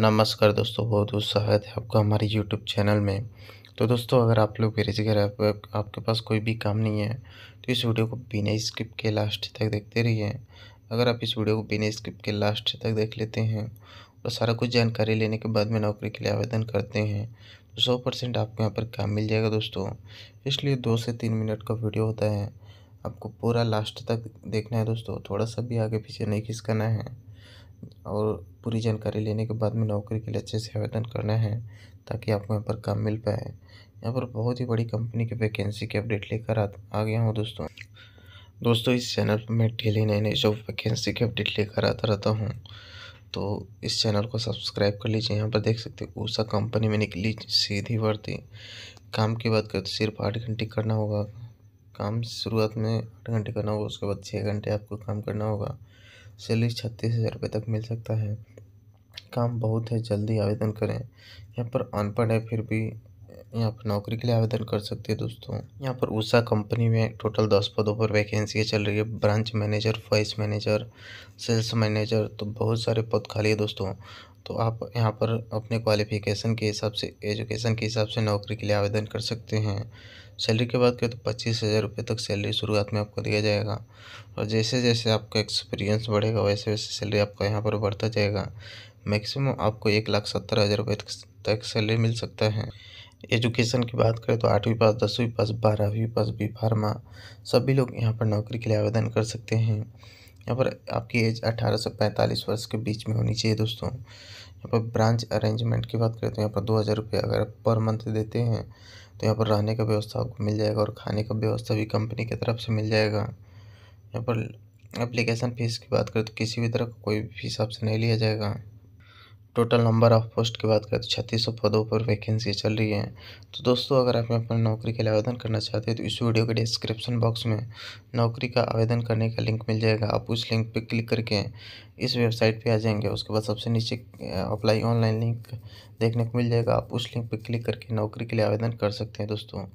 नमस्कार दोस्तों बहुत बहुत स्वागत है आपका हमारे यूट्यूब चैनल में तो दोस्तों अगर आप लोग बेरोजगार आप, आपके पास कोई भी काम नहीं है तो इस वीडियो को बिना स्किप के लास्ट तक देखते रहिए अगर आप इस वीडियो को बिना स्किप के लास्ट तक देख लेते हैं और सारा कुछ जानकारी लेने के बाद में नौकरी के लिए आवेदन करते हैं तो सौ परसेंट आपको यहाँ पर काम मिल जाएगा दोस्तों इसलिए दो से तीन मिनट का वीडियो होता है आपको पूरा लास्ट तक देखना है दोस्तों थोड़ा सा भी आगे पीछे नहीं खिसकाना है और पूरी जानकारी लेने के बाद में नौकरी के लिए अच्छे से आवेदन करना है ताकि आपको यहाँ पर काम मिल पाए यहाँ पर बहुत ही बड़ी कंपनी की वैकेंसी के अपडेट लेकर आ, आ गया हूँ दोस्तों दोस्तों इस चैनल पर मैं डेली नए नए जॉब वैकेंसी के अपडेट लेकर आता रहता हूँ तो इस चैनल को सब्सक्राइब कर लीजिए यहाँ पर देख सकते हो उषा कंपनी में निकली सीधी भर्ती काम की बात करें तो सिर्फ आठ घंटे करना होगा काम शुरुआत में आठ घंटे करना होगा उसके बाद छः घंटे आपको काम करना होगा सैलरी छत्तीस हज़ार रुपये तक मिल सकता है काम बहुत है जल्दी आवेदन करें यहाँ पर अनपढ़ है फिर भी यहाँ पर नौकरी के लिए आवेदन कर सकते हैं दोस्तों यहाँ पर उषा कंपनी में टोटल दस पदों पर वैकेंसियाँ चल रही है branch manager vice manager sales manager तो बहुत सारे पद खाली है दोस्तों तो आप यहाँ पर अपने क्वालिफिकेशन के हिसाब से एजुकेशन के हिसाब से नौकरी के लिए आवेदन कर सकते हैं सैलरी की बात करें तो पच्चीस हज़ार रुपये तक सैलरी शुरुआत में आपको दिया जाएगा और जैसे जैसे आपका एक्सपीरियंस बढ़ेगा वैसे वैसे सैलरी आपका यहाँ पर बढ़ता जाएगा मैक्सिमम आपको एक लाख सत्तर हज़ार रुपये तक सैलरी मिल सकता है एजुकेशन की बात करें तो आठवीं पास दसवीं पास बारहवीं पास बी फार्मा सभी लोग यहाँ पर नौकरी के लिए आवेदन कर सकते हैं यहाँ पर आपकी एज 18 से 45 वर्ष के बीच में होनी चाहिए दोस्तों यहाँ पर ब्रांच अरेंजमेंट की बात करें तो यहाँ पर दो हज़ार रुपये अगर आप पर मंथ देते हैं तो यहाँ पर रहने का व्यवस्था आपको मिल जाएगा और खाने का व्यवस्था भी कंपनी की तरफ से मिल जाएगा यहाँ पर अप्लीकेशन फ़ीस की बात करें तो किसी भी तरह का कोई भी फीस आपसे नहीं लिया जाएगा टोटल नंबर ऑफ़ पोस्ट की बात करें तो छत्तीस पदों पर वैकेंसी चल रही है तो दोस्तों अगर आप अपने नौकरी के लिए आवेदन करना चाहते हैं तो इस वीडियो के डिस्क्रिप्शन बॉक्स में नौकरी का आवेदन करने का लिंक मिल जाएगा आप उस लिंक पर क्लिक करके इस वेबसाइट पर आ जाएंगे उसके बाद सबसे नीचे अप्लाई ऑनलाइन लिंक देखने को मिल जाएगा आप उस लिंक पर क्लिक करके नौकरी के लिए आवेदन कर सकते हैं दोस्तों